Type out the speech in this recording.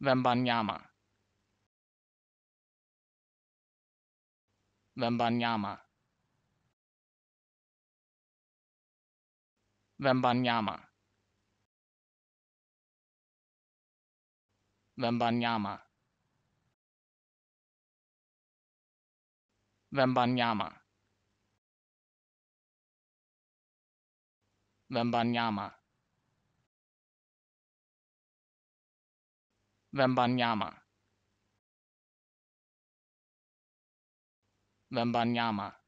Wembanyama Wembanyama Wembanyama Wembanyama Wembanyama Wembanyama Wembanyama. Wembanyama